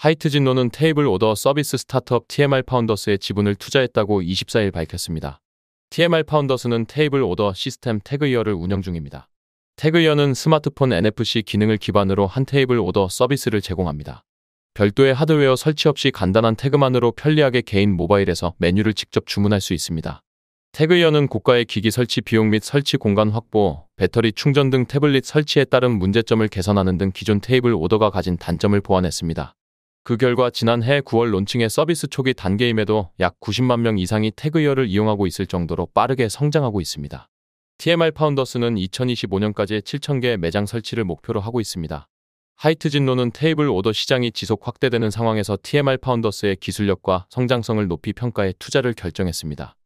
하이트 진노는 테이블 오더 서비스 스타트업 TMR 파운더스의 지분을 투자했다고 24일 밝혔습니다. TMR 파운더스는 테이블 오더 시스템 태그이어를 운영 중입니다. 태그이어는 스마트폰 NFC 기능을 기반으로 한 테이블 오더 서비스를 제공합니다. 별도의 하드웨어 설치 없이 간단한 태그만으로 편리하게 개인 모바일에서 메뉴를 직접 주문할 수 있습니다. 태그이어는 고가의 기기 설치 비용 및 설치 공간 확보, 배터리 충전 등 태블릿 설치에 따른 문제점을 개선하는 등 기존 테이블 오더가 가진 단점을 보완했습니다. 그 결과 지난해 9월 론칭의 서비스 초기 단계임에도 약 90만 명 이상이 태그열을 이용하고 있을 정도로 빠르게 성장하고 있습니다. TMR 파운더스는 2025년까지 7,000개 매장 설치를 목표로 하고 있습니다. 하이트 진로는 테이블 오더 시장이 지속 확대되는 상황에서 TMR 파운더스의 기술력과 성장성을 높이 평가해 투자를 결정했습니다.